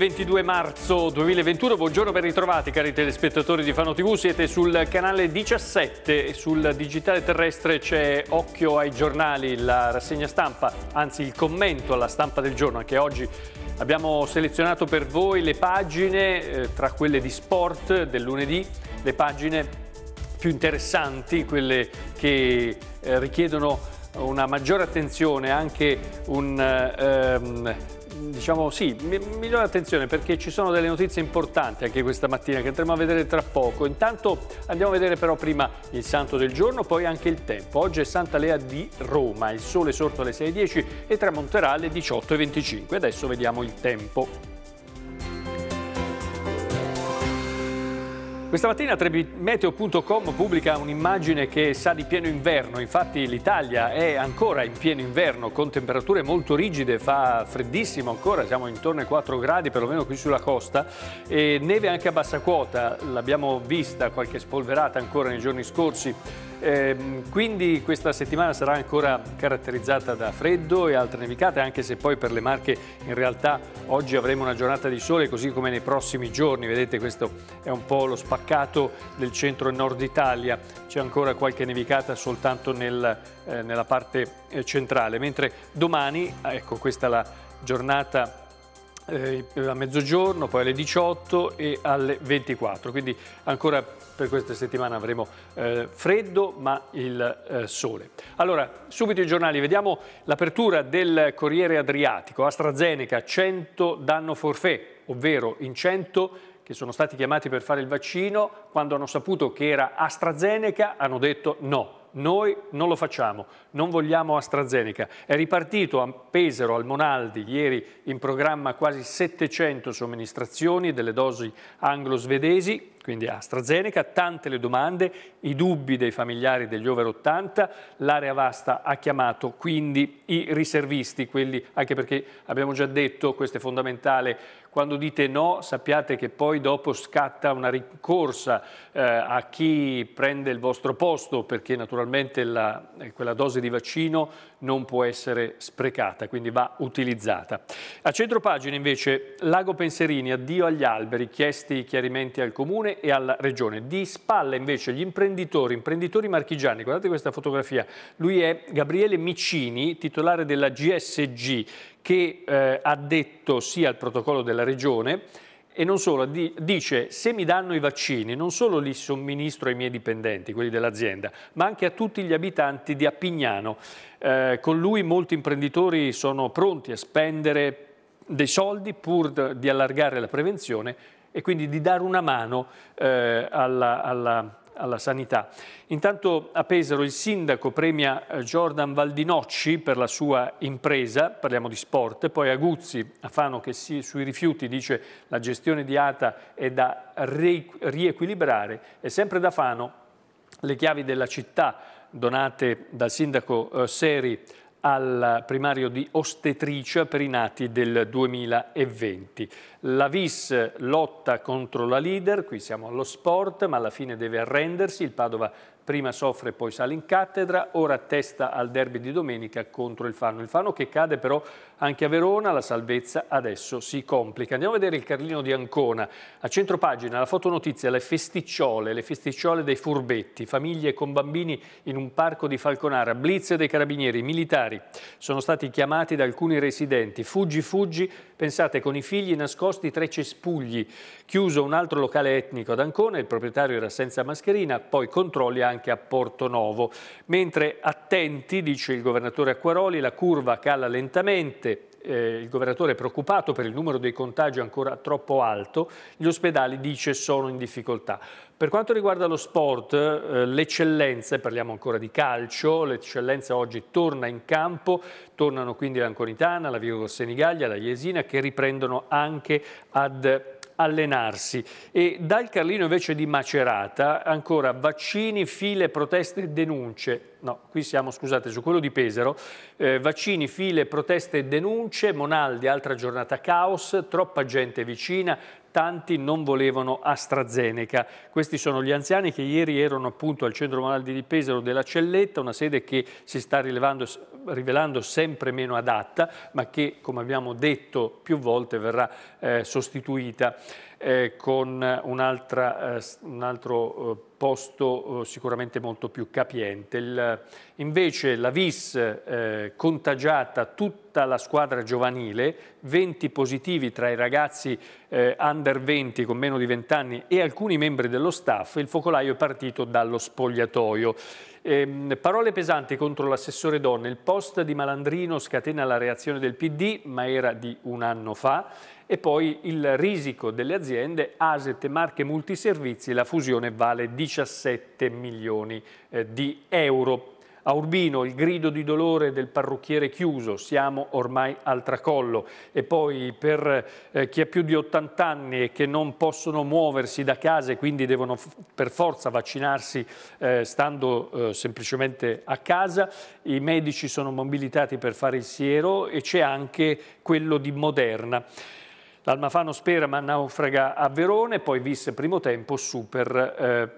22 marzo 2021, buongiorno ben ritrovati cari telespettatori di Fano TV, siete sul canale 17 e sul digitale terrestre c'è Occhio ai giornali, la rassegna stampa, anzi il commento alla stampa del giorno, anche oggi abbiamo selezionato per voi le pagine, eh, tra quelle di sport del lunedì, le pagine più interessanti, quelle che eh, richiedono una maggiore attenzione, anche un... Ehm, diciamo sì, migliore attenzione perché ci sono delle notizie importanti anche questa mattina che andremo a vedere tra poco. Intanto andiamo a vedere però prima il santo del giorno, poi anche il tempo. Oggi è Santa Lea di Roma, il sole sorto alle 6.10 e tramonterà alle 18.25. Adesso vediamo il tempo. Questa mattina trebimeteo.com pubblica un'immagine che sa di pieno inverno, infatti l'Italia è ancora in pieno inverno con temperature molto rigide, fa freddissimo ancora, siamo intorno ai 4 gradi perlomeno qui sulla costa e neve anche a bassa quota, l'abbiamo vista qualche spolverata ancora nei giorni scorsi eh, quindi questa settimana sarà ancora caratterizzata da freddo e altre nevicate, anche se poi per le Marche in realtà oggi avremo una giornata di sole, così come nei prossimi giorni. Vedete questo è un po' lo spaccato del centro e nord Italia. C'è ancora qualche nevicata soltanto nel, eh, nella parte eh, centrale. Mentre domani, ah, ecco questa è la giornata eh, a mezzogiorno, poi alle 18 e alle 24, quindi ancora per questa settimana avremo eh, freddo ma il eh, sole. Allora, subito i giornali, vediamo l'apertura del Corriere Adriatico, AstraZeneca 100 danno forfè, ovvero in 100 che sono stati chiamati per fare il vaccino, quando hanno saputo che era AstraZeneca hanno detto no, noi non lo facciamo, non vogliamo AstraZeneca. È ripartito a Pesaro, al Monaldi, ieri in programma quasi 700 somministrazioni delle dosi anglo-svedesi, quindi AstraZeneca, tante le domande, i dubbi dei familiari degli over 80, l'area vasta ha chiamato quindi i riservisti, quelli anche perché abbiamo già detto, questo è fondamentale, quando dite no sappiate che poi dopo scatta una ricorsa eh, a chi prende il vostro posto perché naturalmente la, quella dose di vaccino non può essere sprecata, quindi va utilizzata. A centro pagina invece Lago Penserini, addio agli alberi, chiesti chiarimenti al Comune, Comune e alla Regione. Di spalla invece gli imprenditori, imprenditori marchigiani, guardate questa fotografia, lui è Gabriele Micini, titolare della GSG, che eh, ha detto sì al protocollo della Regione, e non solo, dice se mi danno i vaccini non solo li somministro ai miei dipendenti, quelli dell'azienda, ma anche a tutti gli abitanti di Appignano. Eh, con lui molti imprenditori sono pronti a spendere dei soldi pur di allargare la prevenzione e quindi di dare una mano eh, alla, alla, alla, sanità. Intanto a Pesaro il sindaco premia eh, Jordan Valdinocci per la sua impresa, parliamo di sport, poi Aguzzi a Fano che si, sui rifiuti dice la gestione di ATA è da riequilibrare e sempre da Fano le chiavi della città donate dal sindaco eh, Seri al primario di ostetricia per i nati del 2020. La VIS lotta contro la leader, qui siamo allo sport, ma alla fine deve arrendersi, il Padova prima soffre poi sale in cattedra, ora testa al derby di domenica contro il Fano. Il Fano che cade però anche a Verona la salvezza adesso si complica. Andiamo a vedere il Carlino di Ancona. A centro pagina la fotonotizia, le festicciole, le festicciole dei furbetti, famiglie con bambini in un parco di Falconara, blitz dei carabinieri, militari. Sono stati chiamati da alcuni residenti. Fuggi, fuggi, pensate, con i figli nascosti tra i cespugli. Chiuso un altro locale etnico ad Ancona, il proprietario era senza mascherina, poi controlli anche a Porto Novo. Mentre attenti, dice il governatore Acquaroli, la curva cala lentamente, Ovviamente eh, il governatore è preoccupato per il numero dei contagi ancora troppo alto, gli ospedali dice sono in difficoltà. Per quanto riguarda lo sport, eh, le parliamo ancora di calcio, l'eccellenza oggi torna in campo, tornano quindi l'Anconitana, la Virgo Senigallia, la Iesina che riprendono anche ad allenarsi. E dal Carlino invece di Macerata, ancora vaccini, file, proteste, e denunce. No, qui siamo, scusate, su quello di Pesaro. Eh, vaccini, file, proteste, e denunce, Monaldi, altra giornata caos, troppa gente vicina, tanti non volevano AstraZeneca. Questi sono gli anziani che ieri erano appunto al centro malaldi di Pesaro della Celletta, una sede che si sta rivelando sempre meno adatta, ma che, come abbiamo detto più volte, verrà eh, sostituita eh, con un, eh, un altro eh, posto eh, sicuramente molto più capiente. Il, invece la VIS eh, contagiata tutta la squadra giovanile, 20 positivi tra i ragazzi eh, under 20 con meno di 20 anni e alcuni membri dello staff, il focolaio è partito dallo spogliatoio. Eh, parole pesanti contro l'assessore Donne. Il post di Malandrino scatena la reazione del PD, ma era di un anno fa e poi il risico delle aziende Aset Marche Multiservizi, la fusione vale 17 milioni eh, di euro. A Urbino il grido di dolore del parrucchiere chiuso, siamo ormai al tracollo. E poi per eh, chi ha più di 80 anni e che non possono muoversi da casa e quindi devono per forza vaccinarsi eh, stando eh, semplicemente a casa, i medici sono mobilitati per fare il siero e c'è anche quello di Moderna. L'Almafano Spera ma naufraga a Verone, poi visse primo tempo super eh,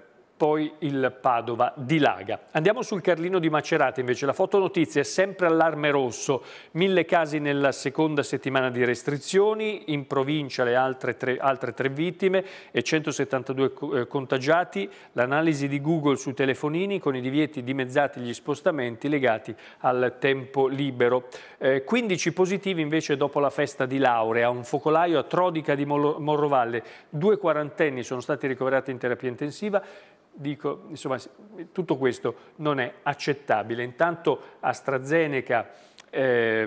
poi il Padova dilaga. Andiamo sul Carlino di Macerata invece, la fotonotizia è sempre allarme rosso, mille casi nella seconda settimana di restrizioni, in provincia le altre tre, altre tre vittime e 172 eh, contagiati, l'analisi di Google sui telefonini con i divieti dimezzati gli spostamenti legati al tempo libero. Eh, 15 positivi invece dopo la festa di laurea, un focolaio a Trodica di Morrovalle, due quarantenni sono stati ricoverati in terapia intensiva, dico, insomma, tutto questo non è accettabile. Intanto AstraZeneca eh,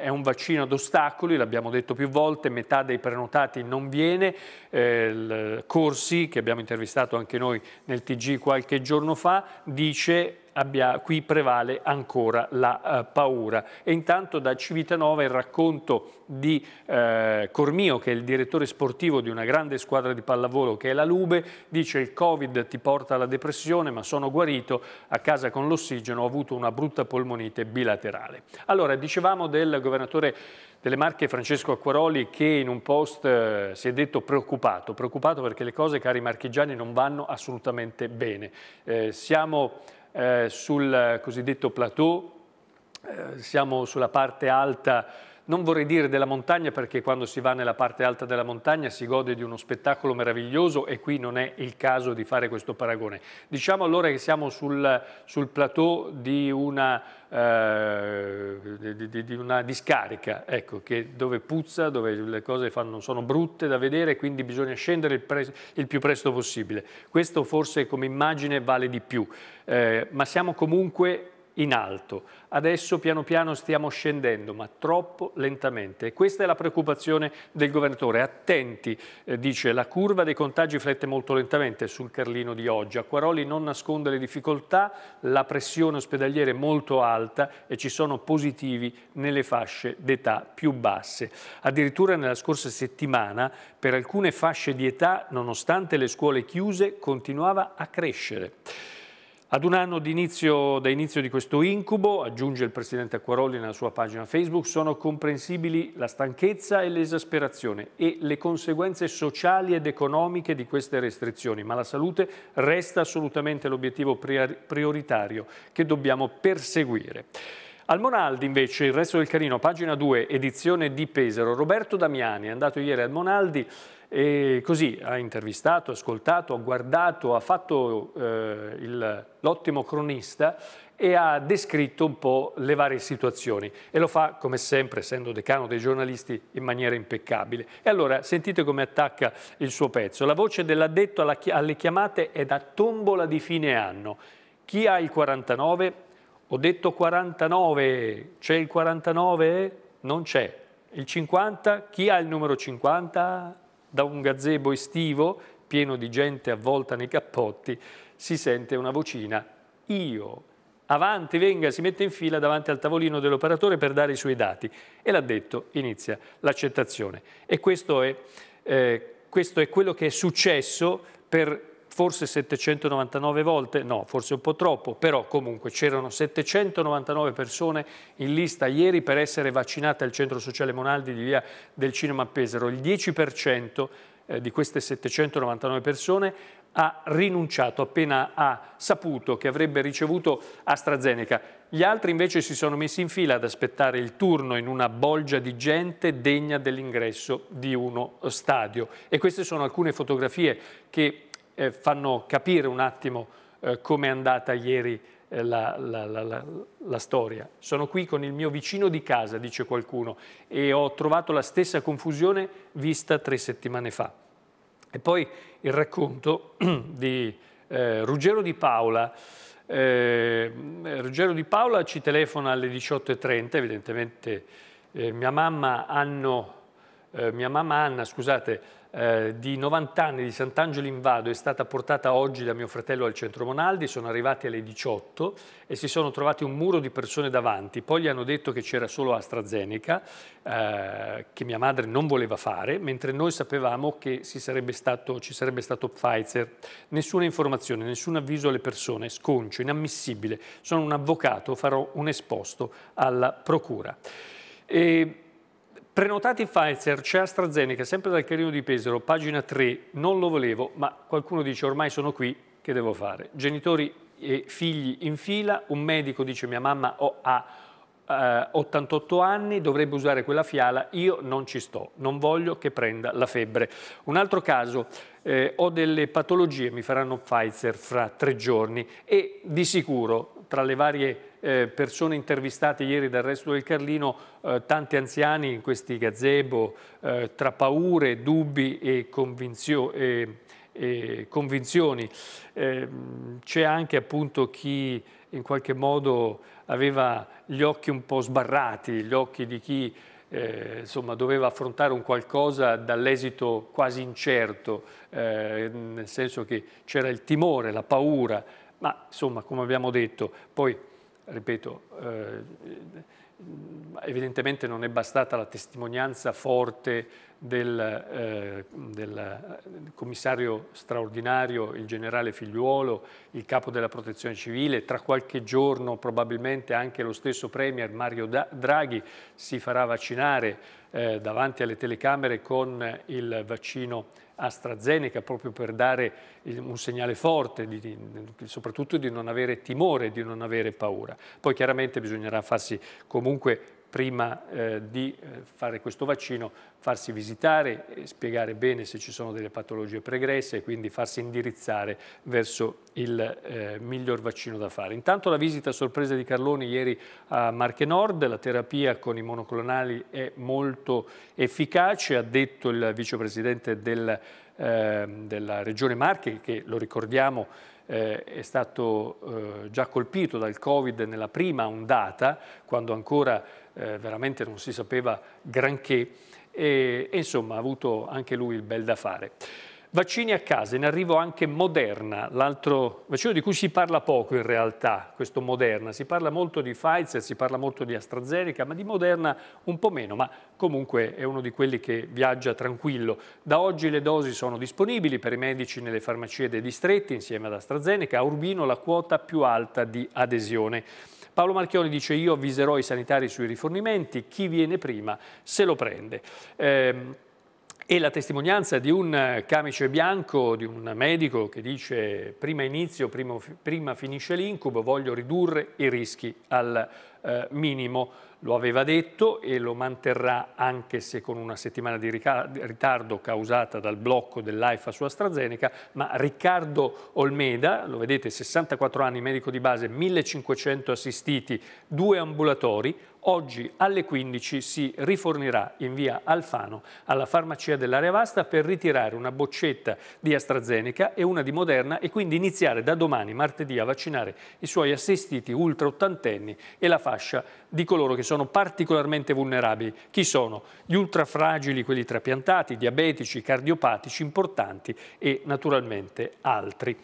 è un vaccino ad ostacoli, l'abbiamo detto più volte, metà dei prenotati non viene, eh, Corsi, che abbiamo intervistato anche noi nel TG qualche giorno fa, dice abbia, qui prevale ancora la uh, paura. E intanto da Civitanova il racconto di uh, Cormio, che è il direttore sportivo di una grande squadra di pallavolo che è la Lube, dice il Covid ti porta alla depressione ma sono guarito, a casa con l'ossigeno ho avuto una brutta polmonite bilaterale. Allora, dicevamo del governatore delle Marche Francesco Acquaroli che in un post eh, si è detto preoccupato, preoccupato perché le cose, cari marchigiani, non vanno assolutamente bene. Eh, siamo eh, sul cosiddetto plateau, eh, siamo sulla parte alta, non vorrei dire della montagna perché quando si va nella parte alta della montagna si gode di uno spettacolo meraviglioso e qui non è il caso di fare questo paragone. Diciamo allora che siamo sul, sul plateau di una eh, di, di, una discarica, ecco, dove puzza, dove le cose fanno, sono brutte da vedere, quindi bisogna scendere il, pre, il, più presto possibile. Questo forse come immagine vale di più, eh, ma siamo comunque in alto. Adesso piano piano stiamo scendendo, ma troppo lentamente. E questa è la preoccupazione del governatore. Attenti, eh, dice, la curva dei contagi flette molto lentamente sul Carlino di oggi. Acquaroli non nasconde le difficoltà, la pressione ospedaliera è molto alta e ci sono positivi nelle fasce d'età più basse. Addirittura nella scorsa settimana per alcune fasce di età, nonostante le scuole chiuse, continuava a crescere. Ad un anno inizio, da inizio di questo incubo, aggiunge il Presidente Acquaroli nella sua pagina Facebook, sono comprensibili la stanchezza e l'esasperazione e le conseguenze sociali ed economiche di queste restrizioni, ma la salute resta assolutamente l'obiettivo prioritario che dobbiamo perseguire. Al Monaldi invece, il resto del carino, pagina 2, edizione di Pesaro, Roberto Damiani è andato ieri al Monaldi e così ha intervistato, ascoltato, ha guardato, ha fatto eh, l'ottimo cronista e ha descritto un po' le varie situazioni e lo fa come sempre, essendo decano dei giornalisti, in maniera impeccabile. E allora sentite come attacca il suo pezzo. La voce dell'addetto alle chiamate è da tombola di fine anno. Chi ha il 49? Ho detto 49, c'è il 49? Non c'è. Il 50? Chi ha il numero 50? Da un gazebo estivo, pieno di gente avvolta nei cappotti, si sente una vocina. Io. Avanti, venga, si mette in fila davanti al tavolino dell'operatore per dare i suoi dati. E l'ha detto, inizia l'accettazione. E questo è, eh, questo è quello che è successo per forse 799 volte, no, forse un po' troppo, però comunque c'erano 799 persone in lista ieri per essere vaccinate al Centro Sociale Monaldi di Via del Cinema Pesaro. Il 10% eh, di queste 799 persone ha rinunciato appena ha saputo che avrebbe ricevuto AstraZeneca. Gli altri invece si sono messi in fila ad aspettare il turno in una bolgia di gente degna dell'ingresso di uno stadio. E queste sono alcune fotografie che eh, fanno capire un attimo eh, come è andata ieri eh, la, la, la, la storia. Sono qui con il mio vicino di casa, dice qualcuno, e ho trovato la stessa confusione vista tre settimane fa. E poi il racconto di eh, Ruggero Di Paola. Eh, Ruggero Di Paola ci telefona alle 18.30, evidentemente eh, mia, mamma Anno, eh, mia mamma Anna, scusate, eh, di 90 anni di Sant'Angelo in Vado è stata portata oggi da mio fratello al centro Monaldi, sono arrivati alle 18 e si sono trovati un muro di persone davanti, poi gli hanno detto che c'era solo AstraZeneca, eh, che mia madre non voleva fare, mentre noi sapevamo che sarebbe stato, ci sarebbe stato Pfizer. Nessuna informazione, nessun avviso alle persone, sconcio, inammissibile. Sono un avvocato, farò un esposto alla procura. E Prenotati Pfizer, c'è AstraZeneca, sempre dal Carino di Pesaro, pagina 3, non lo volevo, ma qualcuno dice ormai sono qui, che devo fare? Genitori e figli in fila, un medico dice mia mamma ha eh, 88 anni, dovrebbe usare quella fiala, io non ci sto, non voglio che prenda la febbre. Un altro caso, eh, ho delle patologie, mi faranno Pfizer fra tre giorni e di sicuro tra le varie eh, persone intervistate ieri dal resto del Carlino, eh, tanti anziani in questi gazebo, eh, tra paure, dubbi e, convinzio e, e convinzioni. Ehm, c'è anche appunto chi in qualche modo aveva gli occhi un po' sbarrati, gli occhi di chi eh, insomma, doveva affrontare un qualcosa dall'esito quasi incerto, eh, nel senso che c'era il timore, la paura, ma insomma, come abbiamo detto, poi, ripeto, eh, Mm, evidentemente non è bastata la testimonianza forte del, eh, del, eh, commissario straordinario, il generale Figliuolo, il capo della protezione civile, tra qualche giorno probabilmente anche lo stesso Premier Mario Draghi si farà vaccinare eh, davanti alle telecamere con il vaccino AstraZeneca proprio per dare un segnale forte, di, di, soprattutto di non avere timore, di non avere paura. Poi chiaramente bisognerà farsi comunque comunque prima eh, di eh, fare questo vaccino farsi visitare, spiegare bene se ci sono delle patologie pregresse e quindi farsi indirizzare verso il eh, miglior vaccino da fare. Intanto la visita sorpresa di Carloni ieri a Marche Nord, la terapia con i monoclonali è molto efficace, ha detto il vicepresidente del, eh, della regione Marche che lo ricordiamo eh, è stato eh, già colpito dal Covid nella prima ondata, quando ancora eh, veramente non si sapeva granché, e, e insomma ha avuto anche lui il bel da fare. Vaccini a casa, in arrivo anche Moderna, l'altro vaccino di cui si parla poco in realtà, questo Moderna. Si parla molto di Pfizer, si parla molto di AstraZeneca, ma di Moderna un po' meno, ma comunque è uno di quelli che viaggia tranquillo. Da oggi le dosi sono disponibili per i medici nelle farmacie dei distretti, insieme ad AstraZeneca, a Urbino la quota più alta di adesione. Paolo Marchioni dice io avviserò i sanitari sui rifornimenti, chi viene prima se lo prende. Eh, e la testimonianza di un eh, camice bianco, di un medico che dice prima inizio, prima, prima finisce l'incubo, voglio ridurre i rischi al eh, minimo. Lo aveva detto e lo manterrà anche se con una settimana di ritardo causata dal blocco dell'AIFA su AstraZeneca, ma Riccardo Olmeda, lo vedete, 64 anni, medico di base, 1500 assistiti, due ambulatori, Oggi alle 15 si rifornirà in via Alfano alla farmacia dell'area vasta per ritirare una boccetta di AstraZeneca e una di Moderna e quindi iniziare da domani, martedì, a vaccinare i suoi assistiti ultra ottantenni e la fascia di coloro che sono particolarmente vulnerabili. Chi sono? Gli ultrafragili, quelli trapiantati, diabetici, cardiopatici, importanti e naturalmente altri.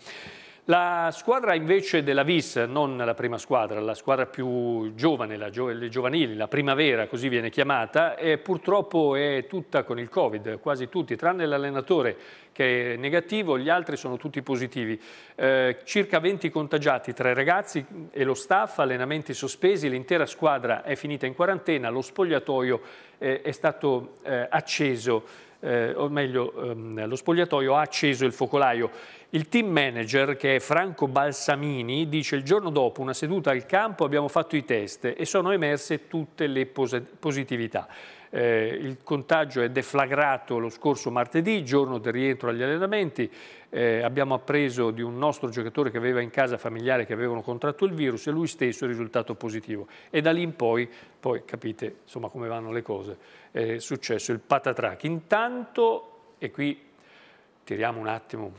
La squadra invece della Vis, non la prima squadra, la squadra più giovane, la gio le giovanili, la primavera così viene chiamata, purtroppo è tutta con il Covid, quasi tutti, tranne l'allenatore che è negativo, gli altri sono tutti positivi. Eh, circa 20 contagiati tra i ragazzi e lo staff, allenamenti sospesi, l'intera squadra è finita in quarantena, lo spogliatoio eh, è stato eh, acceso eh, o meglio ehm, lo spogliatoio ha acceso il focolaio. Il team manager, che è Franco Balsamini, dice il giorno dopo una seduta al campo abbiamo fatto i test e sono emerse tutte le pos positività. Eh, il contagio è deflagrato lo scorso martedì, giorno del rientro agli allenamenti, eh, abbiamo appreso di un nostro giocatore che aveva in casa familiare che avevano contratto il virus e lui stesso è risultato positivo. E da lì in poi, poi capite insomma come vanno le cose, è successo il patatrack. Intanto, e qui tiriamo un attimo un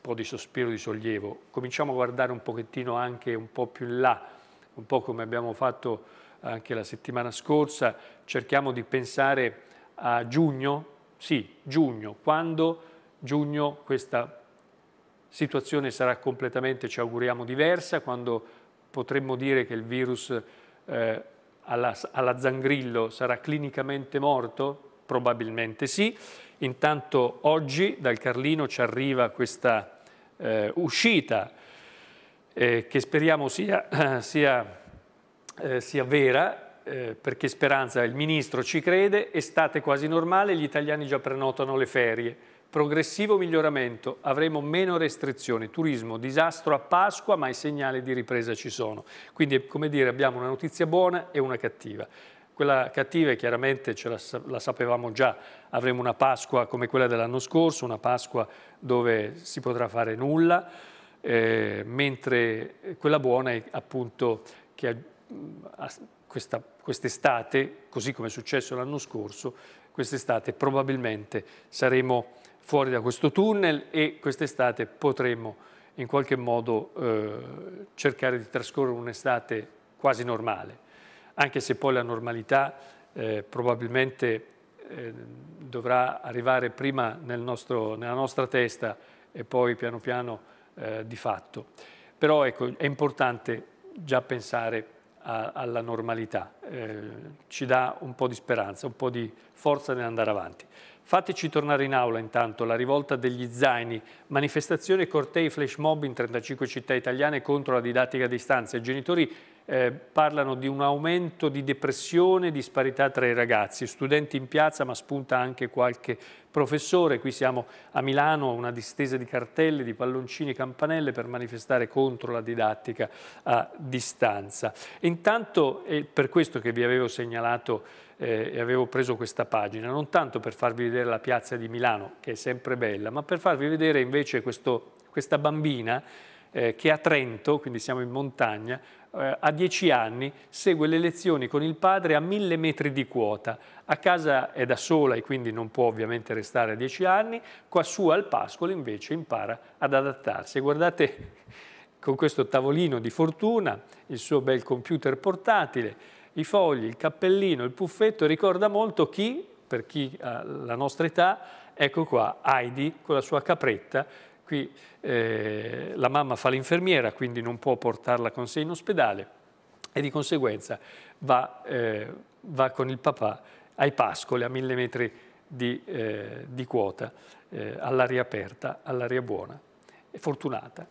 po' di sospiro di sollievo, cominciamo a guardare un pochettino anche un po' più in là, un po' come abbiamo fatto anche la settimana scorsa, cerchiamo di pensare a giugno, sì, giugno, quando giugno questa situazione sarà completamente, ci auguriamo, diversa, quando potremmo dire che il virus eh, alla, alla Zangrillo sarà clinicamente morto? Probabilmente sì. Intanto oggi dal Carlino ci arriva questa eh, uscita eh, che speriamo sia, sia, eh, sia vera eh, perché Speranza, il ministro, ci crede, estate quasi normale, gli italiani già prenotano le ferie. Progressivo miglioramento, avremo meno restrizioni, turismo, disastro a Pasqua, ma i segnali di ripresa ci sono. Quindi, come dire, abbiamo una notizia buona e una cattiva. Quella cattiva chiaramente ce la, la, sapevamo già, avremo una Pasqua come quella dell'anno scorso, una Pasqua dove si potrà fare nulla, eh, mentre quella buona è appunto che eh, quest'estate, così come è successo l'anno scorso, quest'estate probabilmente saremo fuori da questo tunnel e quest'estate potremo in qualche modo eh, cercare di trascorrere un'estate quasi normale, anche se poi la normalità eh, probabilmente eh, dovrà arrivare prima nel nostro, nella nostra testa e poi piano piano eh, di fatto. Però ecco, è importante già pensare a, alla normalità, eh, ci dà un po' di speranza, un po' di forza nell'andare avanti. Fateci tornare in aula intanto la rivolta degli zaini, manifestazione, cortei, flash mob in 35 città italiane contro la didattica a distanza. I genitori eh, parlano di un aumento di depressione e disparità tra i ragazzi, studenti in piazza ma spunta anche qualche professore. Qui siamo a Milano, una distesa di cartelle, di palloncini e campanelle per manifestare contro la didattica a distanza. Intanto, è per questo che vi avevo segnalato eh, e avevo preso questa pagina, non tanto per farvi vedere la piazza di Milano, che è sempre bella, ma per farvi vedere invece questo, questa bambina eh, che a Trento, quindi siamo in montagna, eh, a dieci anni segue le lezioni con il padre a mille metri di quota. A casa è da sola e quindi non può ovviamente restare a dieci anni, qua su al Pascolo invece impara ad adattarsi. guardate con questo tavolino di fortuna, il suo bel computer portatile, i fogli, il cappellino, il puffetto, ricorda molto chi, per chi ha la nostra età, ecco qua, Heidi con la sua capretta, qui eh, la mamma fa l'infermiera, quindi non può portarla con sé in ospedale e di conseguenza va, eh, va con il papà ai pascoli a mille metri di, eh, di quota, eh, all'aria aperta, all'aria buona, e fortunata.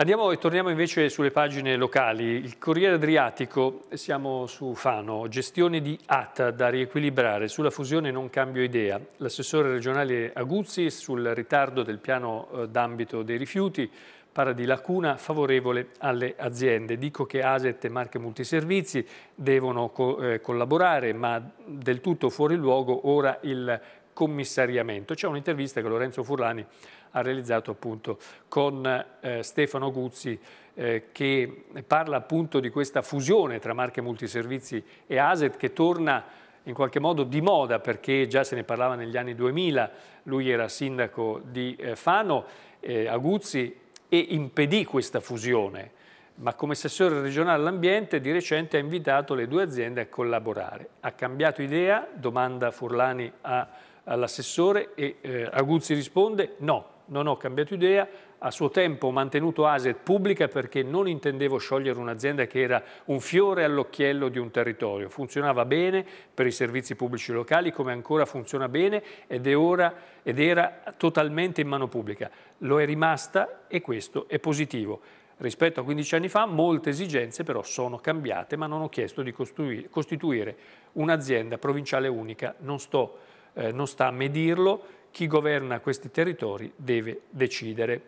Andiamo e torniamo invece sulle pagine locali. Il Corriere Adriatico, siamo su Fano, gestione di ATA da riequilibrare, sulla fusione non cambio idea. L'assessore regionale Aguzzi sul ritardo del piano eh, d'ambito dei rifiuti parla di lacuna favorevole alle aziende. Dico che Aset e Marche Multiservizi devono co eh, collaborare, ma del tutto fuori luogo ora il commissariamento. C'è un'intervista che Lorenzo Furlani ha ha realizzato appunto con eh, Stefano Guzzi eh, che parla appunto di questa fusione tra marche multiservizi e ASET che torna in qualche modo di moda perché già se ne parlava negli anni 2000, lui era sindaco di eh, Fano, eh, Aguzzi, e impedì questa fusione ma come assessore regionale all'ambiente di recente ha invitato le due aziende a collaborare. Ha cambiato idea? Domanda Furlani all'assessore e eh, Aguzzi risponde no, non ho cambiato idea, a suo tempo ho mantenuto Aset pubblica perché non intendevo sciogliere un'azienda che era un fiore all'occhiello di un territorio. Funzionava bene per i servizi pubblici locali, come ancora funziona bene, ed, ora, ed era totalmente in mano pubblica. Lo è rimasta e questo è positivo. Rispetto a 15 anni fa molte esigenze però sono cambiate, ma non ho chiesto di costituire un'azienda provinciale unica. Non, sto, eh, non sta a medirlo, chi governa questi territori deve decidere.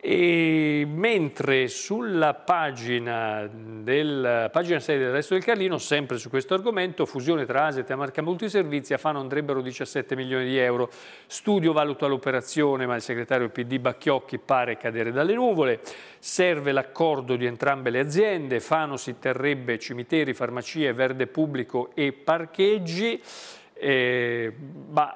E mentre sulla pagina, del, pagina 6 del resto del Carlino, sempre su questo argomento, fusione tra Aset e Marca Multiservizi, a Fano andrebbero 17 milioni di euro. Studio valuta l'operazione, ma il segretario PD Bacchiocchi pare cadere dalle nuvole. Serve l'accordo di entrambe le aziende. Fano si terrebbe cimiteri, farmacie, verde pubblico e parcheggi. Eh, bah,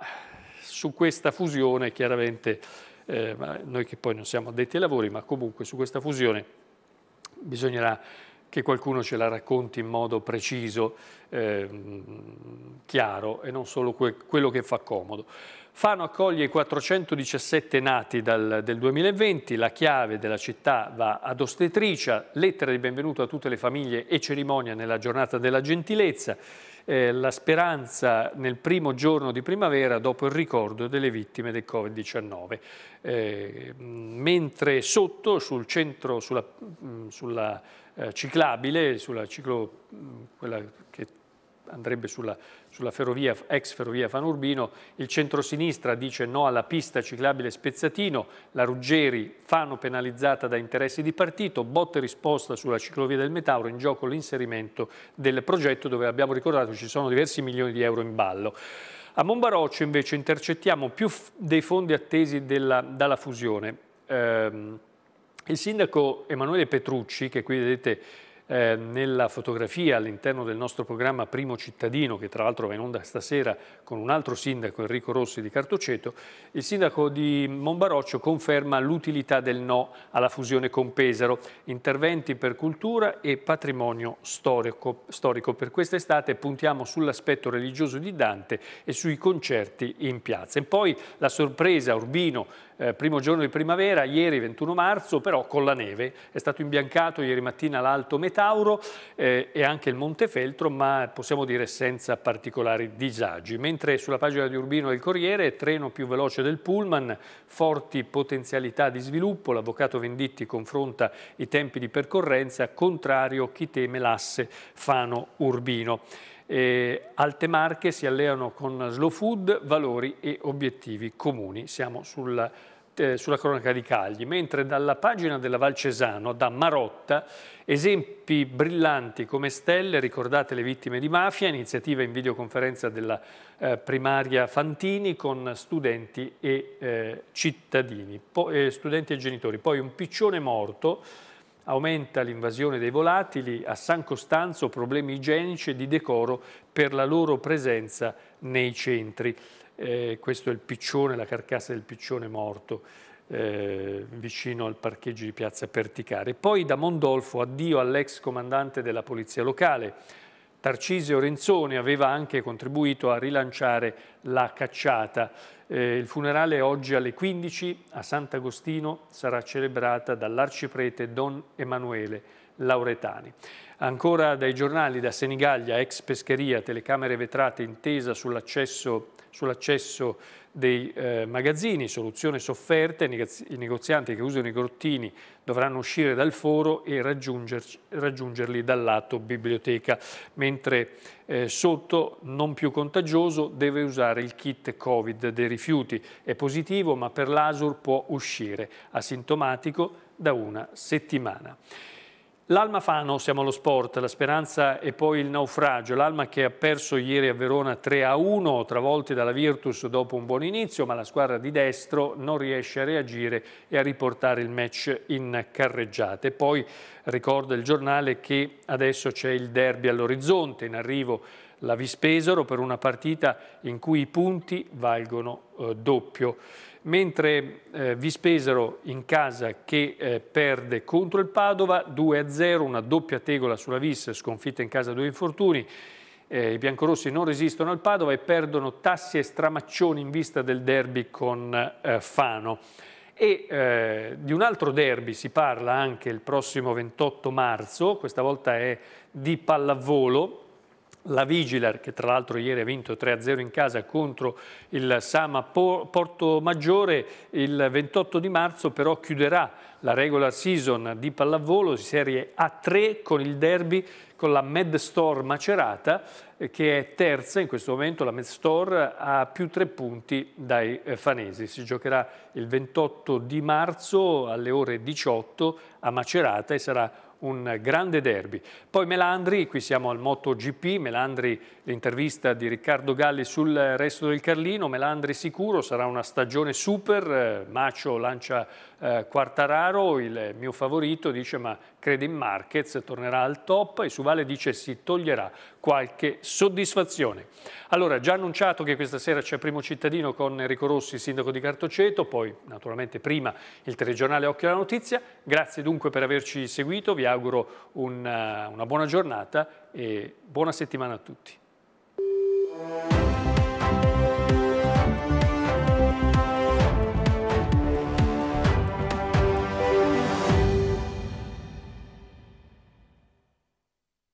su questa fusione chiaramente, eh, noi che poi non siamo addetti ai lavori, ma comunque su questa fusione bisognerà che qualcuno ce la racconti in modo preciso, eh, chiaro e non solo que quello che fa comodo. Fano accoglie i 417 nati dal, del 2020, la chiave della città va ad ostetricia, lettera di benvenuto a tutte le famiglie e cerimonia nella giornata della gentilezza eh, la speranza nel primo giorno di primavera dopo il ricordo delle vittime del Covid-19. Eh, mentre sotto, sul centro, sulla, mm, sulla eh, ciclabile, sulla ciclo, mm, quella che andrebbe sulla, sulla ferrovia, ex ferrovia Fanurbino, il centrosinistra dice no alla pista ciclabile Spezzatino, la Ruggeri Fano penalizzata da interessi di partito, botte risposta sulla ciclovia del Metauro, in gioco l'inserimento del progetto dove abbiamo ricordato ci sono diversi milioni di euro in ballo. A Monbaroccio invece intercettiamo più dei fondi attesi della, dalla fusione. Eh, il sindaco Emanuele Petrucci, che qui vedete eh, nella fotografia all'interno del nostro programma Primo Cittadino, che tra l'altro va in onda stasera con un altro sindaco, Enrico Rossi di Cartoceto, il sindaco di Monbaroccio conferma l'utilità del no alla fusione con Pesaro, interventi per cultura e patrimonio storico. storico. Per quest'estate puntiamo sull'aspetto religioso di Dante e sui concerti in piazza. E poi la sorpresa, Urbino, eh, primo giorno di primavera, ieri 21 marzo, però con la neve, è stato imbiancato ieri mattina l'alto metà Centauro eh, e anche il Montefeltro, ma possiamo dire senza particolari disagi. Mentre sulla pagina di Urbino il Corriere, treno più veloce del Pullman, forti potenzialità di sviluppo, l'avvocato Venditti confronta i tempi di percorrenza, contrario chi teme l'asse Fano-Urbino. E eh, Alte Marche si alleano con Slow Food, valori e obiettivi comuni. Siamo sulla eh, sulla cronaca di Cagli, mentre dalla pagina della Valcesano, da Marotta, esempi brillanti come stelle, ricordate le vittime di mafia, iniziativa in videoconferenza della eh, primaria Fantini con studenti e eh, cittadini, eh, studenti e genitori. Poi un piccione morto, aumenta l'invasione dei volatili, a San Costanzo problemi igienici e di decoro per la loro presenza nei centri eh, questo è il piccione, la carcassa del piccione morto eh, vicino al parcheggio di piazza Perticari. Poi da Mondolfo addio all'ex comandante della polizia locale. Tarcisio Renzoni aveva anche contribuito a rilanciare la cacciata. Eh, il funerale oggi alle 15 a Sant'Agostino sarà celebrata dall'arciprete Don Emanuele Lauretani. Ancora dai giornali da Senigallia, ex pescheria, telecamere vetrate, intesa sull'accesso sull dei eh, magazzini, soluzione sofferta, i negozianti che usano i grottini dovranno uscire dal foro e raggiungerli dal lato biblioteca, mentre eh, sotto, non più contagioso, deve usare il kit Covid dei rifiuti. È positivo ma per l'ASUR può uscire, asintomatico da una settimana. L'Alma Fano, siamo allo sport, la speranza e poi il naufragio. L'Alma che ha perso ieri a Verona 3-1, travolti dalla Virtus dopo un buon inizio, ma la squadra di destro non riesce a reagire e a riportare il match in carreggiata. E poi ricorda il giornale che adesso c'è il derby all'orizzonte, in arrivo la Vispesaro per una partita in cui i punti valgono eh, doppio mentre eh, vi spesero in casa che eh, perde contro il Padova 2-0, una doppia tegola sulla vis, sconfitta in casa due infortuni. Eh, I biancorossi non resistono al Padova e perdono Tassi e Stramaccioni in vista del derby con eh, Fano. E eh, di un altro derby si parla anche il prossimo 28 marzo, questa volta è di pallavolo, la Vigilar che tra l'altro ieri ha vinto 3-0 in casa contro il Sama Porto Maggiore il 28 di marzo però chiuderà la regular season di pallavolo serie A3 con il derby con la Med Store Macerata eh, che è terza in questo momento, la Mestor, a più tre punti dai eh, fanesi. Si giocherà il 28 di marzo alle ore 18 a Macerata e sarà un grande derby. Poi Melandri, qui siamo al MotoGP, Melandri l'intervista di Riccardo Galli sul resto del Carlino, Melandri sicuro, sarà una stagione super, eh, Macio lancia eh, Quartararo, il mio favorito, dice ma crede in Marquez, tornerà al top e Suvale dice si toglierà qualche soddisfazione. Allora, già annunciato che questa sera c'è Primo Cittadino con Enrico Rossi, sindaco di Cartoceto, poi naturalmente prima il telegiornale Occhio alla Notizia. Grazie dunque per averci seguito, vi auguro una, una buona giornata e buona settimana a tutti.